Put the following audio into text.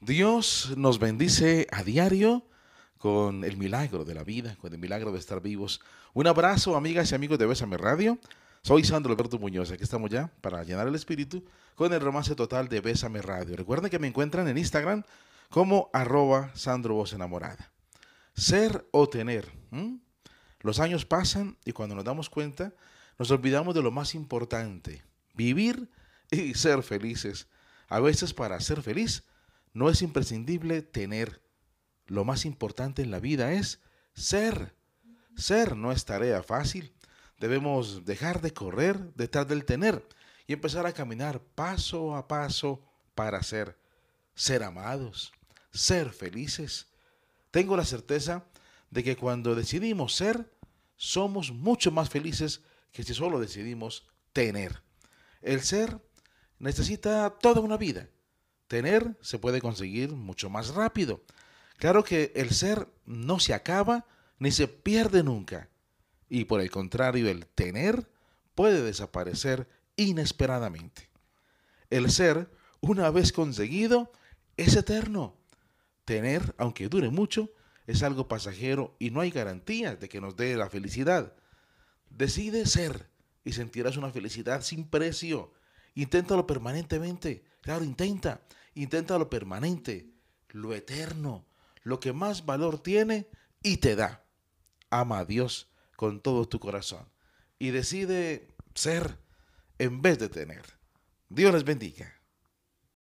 Dios nos bendice a diario con el milagro de la vida, con el milagro de estar vivos. Un abrazo, amigas y amigos de Bésame Radio. Soy Sandro Alberto Muñoz. Aquí estamos ya para llenar el espíritu con el romance total de Bésame Radio. Recuerden que me encuentran en Instagram como arroba Sandro Voz Enamorada. Ser o tener. Los años pasan y cuando nos damos cuenta, nos olvidamos de lo más importante, vivir y ser felices. A veces para ser feliz no es imprescindible tener. Lo más importante en la vida es ser. Ser no es tarea fácil. Debemos dejar de correr detrás del tener y empezar a caminar paso a paso para ser. Ser amados, ser felices. Tengo la certeza de que cuando decidimos ser, somos mucho más felices que si solo decidimos tener. El ser necesita toda una vida tener se puede conseguir mucho más rápido. Claro que el ser no se acaba ni se pierde nunca. Y por el contrario, el tener puede desaparecer inesperadamente. El ser, una vez conseguido, es eterno. Tener, aunque dure mucho, es algo pasajero y no hay garantía de que nos dé la felicidad. Decide ser y sentirás una felicidad sin precio, Inténtalo permanentemente. Claro, intenta. intenta lo permanente. Lo eterno. Lo que más valor tiene y te da. Ama a Dios con todo tu corazón. Y decide ser en vez de tener. Dios les bendiga.